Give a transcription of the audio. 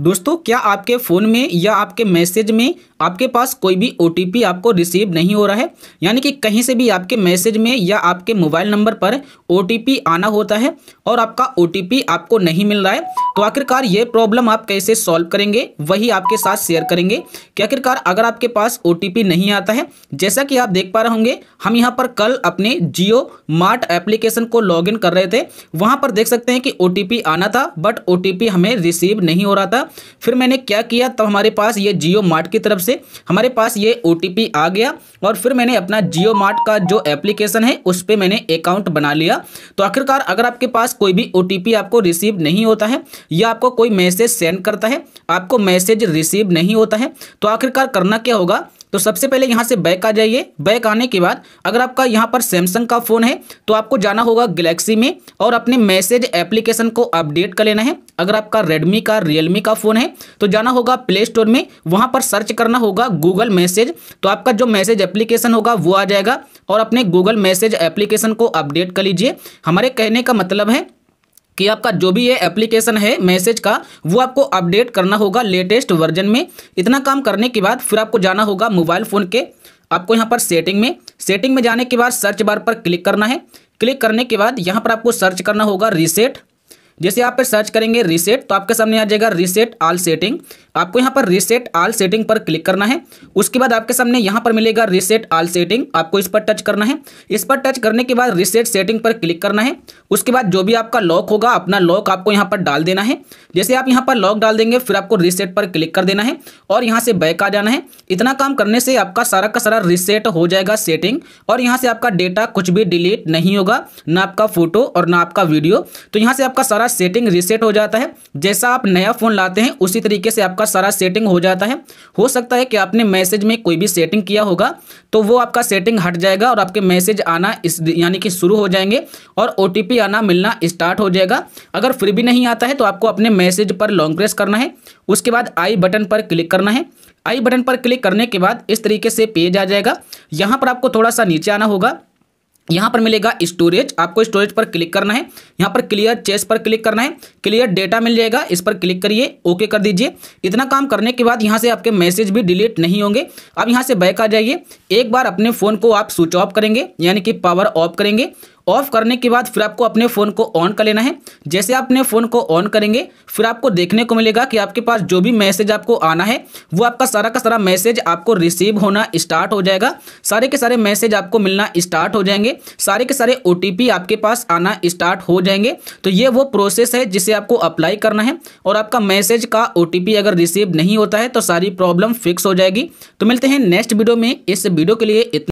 दोस्तों क्या आपके फ़ोन में या आपके मैसेज में आपके पास कोई भी ओ आपको रिसीव नहीं हो रहा है यानी कि कहीं से भी आपके मैसेज में या आपके मोबाइल नंबर पर ओ आना होता है और आपका ओ आपको नहीं मिल रहा है तो आखिरकार ये प्रॉब्लम आप कैसे सॉल्व करेंगे वही आपके साथ शेयर करेंगे कि आखिरकार अगर आपके पास ओ नहीं आता है जैसा कि आप देख पा रहे होंगे हम यहाँ पर कल अपने जियो मार्ट एप्लीकेशन को लॉग कर रहे थे वहाँ पर देख सकते हैं कि ओ आना था बट ओ हमें रिसीव नहीं हो रहा था फिर मैंने क्या किया तब हमारे पास ये जियो मार्ट की तरफ से हमारे पास ये ओ आ गया और फिर मैंने अपना जियो मार्ट का जो एप्लीकेशन है उस पर मैंने अकाउंट बना लिया तो आखिरकार अगर आपके पास कोई भी ओ आपको रिसीव नहीं होता है या आपको कोई मैसेज सेंड करता है आपको मैसेज रिसीव नहीं होता है तो आखिरकार करना क्या होगा तो सबसे पहले यहाँ से बैक आ जाइए बैक आने के बाद अगर आपका यहाँ पर सैमसंग का फ़ोन है तो आपको जाना होगा गलेक्सी में और अपने मैसेज एप्लीकेशन को अपडेट कर लेना है अगर आपका रेडमी का रियलमी का फ़ोन है तो जाना होगा प्ले स्टोर में वहाँ पर सर्च करना होगा गूगल मैसेज तो आपका जो मैसेज एप्लीकेशन होगा वो आ जाएगा और अपने गूगल मैसेज एप्लीकेशन को अपडेट कर लीजिए हमारे कहने का मतलब है कि आपका जो भी ये एप्लीकेशन है मैसेज का वो आपको अपडेट करना होगा लेटेस्ट वर्जन में इतना काम करने के बाद फिर आपको जाना होगा मोबाइल फ़ोन के आपको यहाँ पर सेटिंग में सेटिंग में जाने के बाद सर्च बार पर क्लिक करना है क्लिक करने के बाद यहाँ पर आपको सर्च करना होगा रीसेट जैसे आप पर सर्च करेंगे रीसेट तो आपके सामने आ जाएगा रीसेट आल सेटिंग आपको यहाँ पर रीसेट आल सेटिंग पर क्लिक करना है उसके बाद आपके सामने यहाँ पर मिलेगा रीसेट आल सेटिंग आपको इस पर टच करना है इस पर टच करने के बाद रीसेट सेटिंग पर क्लिक करना है उसके बाद जो भी आपका लॉक होगा अपना लॉक आपको यहाँ पर डाल देना है जैसे आप यहाँ पर लॉक डाल देंगे फिर आपको रीसेट पर क्लिक कर देना है और यहाँ से बैक आ जाना है इतना काम करने से आपका सारा का सारा रीसेट हो जाएगा सेटिंग और यहाँ से आपका डेटा कुछ भी डिलीट नहीं होगा ना आपका फोटो और ना आपका वीडियो तो यहाँ से आपका सारा सेटिंग रिसेट हो जाता है जैसा आप नया फ़ोन लाते हैं उसी तरीके से आपका सारा सेटिंग हो जाता है हो सकता है कि आपने मैसेज में कोई भी सेटिंग किया होगा तो वो आपका सेटिंग हट जाएगा और आपके मैसेज आना इस यानी कि शुरू हो जाएंगे और ओ आना मिलना स्टार्ट हो जाएगा अगर फिर भी नहीं आता है तो आपको अपने मैसेज पर लॉन्ग प्रेस करना है उसके बाद आई बटन पर क्लिक करना है आई बटन पर क्लिक करने के बाद इस तरीके से पेज आ जाएगा यहाँ पर आपको थोड़ा सा नीचे आना होगा यहाँ पर मिलेगा स्टोरेज आपको स्टोरेज पर क्लिक करना है यहाँ पर क्लियर चेस पर क्लिक करना है क्लियर डेटा मिल जाएगा इस पर क्लिक करिए ओके कर दीजिए इतना काम करने के बाद यहाँ से आपके मैसेज भी डिलीट नहीं होंगे अब यहाँ से बैक आ जाइए एक बार अपने फ़ोन को आप स्विच ऑफ करेंगे यानी कि पावर ऑफ करेंगे ऑफ करने के बाद फिर आपको अपने फ़ोन को ऑन कर लेना है जैसे आप अपने फ़ोन को ऑन करेंगे फिर आपको देखने को मिलेगा कि आपके पास जो भी मैसेज आपको आना है वो आपका सारा का सारा मैसेज आपको रिसीव होना स्टार्ट हो जाएगा सारे के सारे मैसेज आपको मिलना स्टार्ट हो जाएंगे सारे के सारे ओ आपके पास आना स्टार्ट हो जाएंगे तो ये वो प्रोसेस है जिसे आपको अप्लाई करना है और आपका मैसेज का ओ अगर रिसीव नहीं होता है तो सारी प्रॉब्लम फिक्स हो जाएगी तो मिलते हैं नेक्स्ट वीडियो में इस वीडियो के लिए इतना